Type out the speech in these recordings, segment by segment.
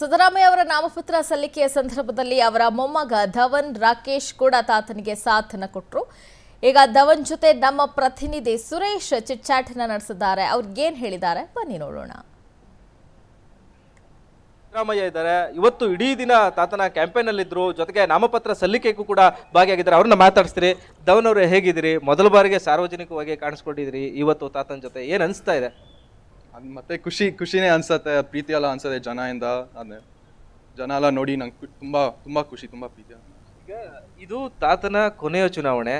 ಸಿದ್ದರಾಮಯ್ಯ ಅವರ ನಾಮಪತ್ರ ಸಲ್ಲಿಕೆಯ ಸಂದರ್ಭದಲ್ಲಿ ಅವರ ಮೊಮ್ಮಗ ಧವನ್ ರಾಕೇಶ್ ಕೂಡ ತಾತನಿಗೆ ಸಾಥನ ಕೊಟ್ಟರು ಈಗ ಧವನ್ ಜೊತೆ ನಮ್ಮ ಪ್ರತಿನಿಧಿ ಸುರೇಶ್ ಚಿಟ್ಚಾಟನ ನಡೆಸಿದ್ದಾರೆ ಅವ್ರಿಗೇನ್ ಹೇಳಿದ್ದಾರೆ ಬನ್ನಿ ನೋಡೋಣ ಸಿದ್ದರಾಮಯ್ಯ ಇದ್ದಾರೆ ಇವತ್ತು ಇಡೀ ದಿನ ತಾತನ ಕ್ಯಾಂಪೇನ್ ಅಲ್ಲಿದ್ರು ಜೊತೆಗೆ ನಾಮಪತ್ರ ಸಲ್ಲಿಕೆಗೂ ಕೂಡ ಭಾಗಿಯಾಗಿದ್ದಾರೆ ಅವ್ರನ್ನ ಮಾತಾಡಿಸ್ತೀರಿ ಧವನ್ ಅವರು ಹೇಗಿದ್ದೀರಿ ಮೊದಲ ಬಾರಿಗೆ ಸಾರ್ವಜನಿಕವಾಗಿ ಕಾಣಿಸ್ಕೊಂಡಿದ್ರಿ ಇವತ್ತು ತಾತನ ಜೊತೆ ಏನು ಅನಿಸ್ತಾ ಇದೆ ಮತ್ತೆ ಖುಷಿ ಖುಷಿನೇ ಅನ್ಸತ್ತೆ ಪ್ರೀತಿ ಎಲ್ಲ ಅನ್ಸತ್ತೆ ಜನ ಇಂದ ಅದೇ ಜನ ಎಲ್ಲ ನೋಡಿ ನಂಗೆ ತುಂಬಾ ತುಂಬಾ ಖುಷಿ ತುಂಬಾ ಪ್ರೀತಿ ಈಗ ಇದು ತಾತನ ಕೊನೆಯ ಚುನಾವಣೆ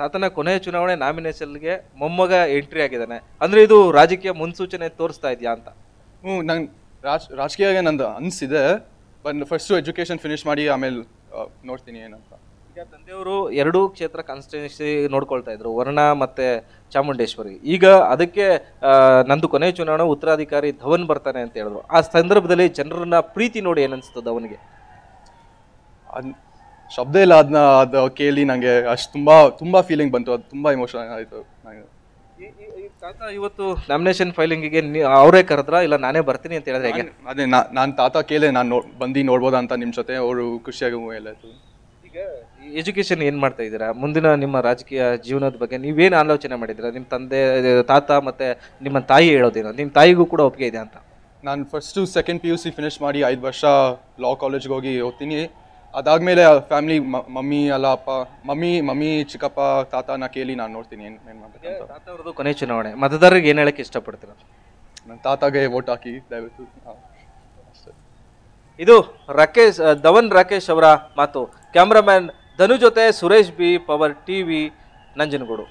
ತಾತನ ಕೊನೆಯ ಚುನಾವಣೆ ನಾಮಿನೇಷನ್ಗೆ ಮೊಮ್ಮಗ ಎಂಟ್ರಿ ಆಗಿದ್ದಾನೆ ಅಂದ್ರೆ ಇದು ರಾಜಕೀಯ ಮುನ್ಸೂಚನೆ ತೋರಿಸ್ತಾ ಇದೆಯಾ ಅಂತ ಹ್ಞೂ ನಂಗೆ ರಾಜ್ ರಾಜಕೀಯ ನಂದು ಅನಿಸಿದೆ ಬಟ್ ಫಸ್ಟು ಎಜುಕೇಷನ್ ಫಿನಿಶ್ ಮಾಡಿ ಆಮೇಲೆ ನೋಡ್ತೀನಿ ಏನಂತ ತಂದೆಯವರು ಎರಡೂ ಕ್ಷೇತ್ರ ಕಾನ್ಸ್ಟಿಟ್ಯೂನ್ಸಿ ನೋಡ್ಕೊಳ್ತಾ ಇದ್ರು ವರ್ಣ ಮತ್ತೆ ಚಾಮುಂಡೇಶ್ವರಿ ಈಗ ಅದಕ್ಕೆ ನಂದು ಕೊನೆ ಚುನಾವಣೆ ಉತ್ತರಾಧಿಕಾರಿ ಧವನ್ ಬರ್ತಾನೆ ಅಂತ ಹೇಳಿದ್ರು ಆ ಸಂದರ್ಭದಲ್ಲಿ ಜನರನ್ನ ಪ್ರೀತಿ ನೋಡಿ ಏನನ್ಸ್ತದ ಅವನಿಗೆ ಶಬ್ದ ಇಲ್ಲ ಅದನ್ನ ಅದು ಕೇಳಿ ನನಗೆ ಅಷ್ಟು ತುಂಬಾ ತುಂಬಾ ಫೀಲಿಂಗ್ ಬಂತು ಅದು ತುಂಬಾ ಇಮೋಷನ್ ಆಯಿತು ತಾತ ಇವತ್ತು ನಾಮಿನೇಷನ್ ಗೆ ಅವರೇ ಕರೆದ್ರ ಇಲ್ಲ ನಾನೇ ಬರ್ತೀನಿ ಅಂತ ಹೇಳಿದ್ರೆ ಅದೇ ನಾನು ತಾತ ಕೇಳಿದೆ ನಾನು ನೋ ಬಂದು ನೋಡ್ಬೋದಾ ಅಂತ ನಿಮ್ಮ ಜೊತೆ ಅವರು ಖುಷಿಯಾಗಿ ಎಲ್ಲ ಎಜುಕೇಶನ್ ಏನು ಮಾಡ್ತಾ ಇದ್ದೀರಾ ಮುಂದಿನ ನಿಮ್ಮ ರಾಜಕೀಯ ಜೀವನದ ಬಗ್ಗೆ ನೀವೇನು ಆಲೋಚನೆ ಮಾಡಿದ್ದೀರಾ ನಿಮ್ಮ ತಂದೆ ತಾತ ಮತ್ತು ನಿಮ್ಮ ತಾಯಿ ಹೇಳೋದೇನು ನಿಮ್ಮ ತಾಯಿಗೂ ಕೂಡ ಒಪ್ಪಿಗೆ ಇದೆ ಅಂತ ನಾನು first second P U C finish ಮಾಡಿ ಐದು ವರ್ಷ ಲಾ ಕಾಲೇಜ್ಗೆ ಹೋಗಿ ಓದ್ತೀನಿ ಅದಾದಮೇಲೆ ಫ್ಯಾಮಿಲಿ ಮಮ್ಮಿ ಅಲ್ಲ ಅಪ್ಪ ಮಮ್ಮಿ ಮಮ್ಮಿ ಚಿಕ್ಕಪ್ಪ ತಾತನ ಕೇಳಿ ನಾನು ನೋಡ್ತೀನಿ ಏನು ಏನು ಕೊನೆ ಚುನಾವಣೆ ಮತದಾರರಿಗೆ ಏನು ಹೇಳಕ್ಕೆ ಇಷ್ಟಪಡ್ತೀರಾ ನನ್ನ ತಾತಾಗೆ ವೋಟ್ ಹಾಕಿ ದಯವಿಟ್ಟು ಇದು ರಾಕೇಶ್ ಧವನ್ ರಾಕೇಶ್ ಅವರ ಮಾತು ಕ್ಯಾಮ್ರಾಮ್ಯಾನ್ ಧನು ಜೊತೆ Suresh B power T V Nanjangud